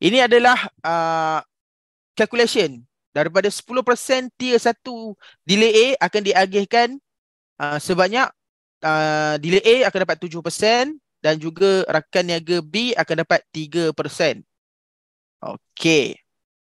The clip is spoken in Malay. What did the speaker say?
Ini adalah uh, calculation daripada 10% tier 1 delay A akan diagihkan uh, sebanyak uh, delay A akan dapat 7% dan juga rakan niaga B akan dapat 3%. Okey.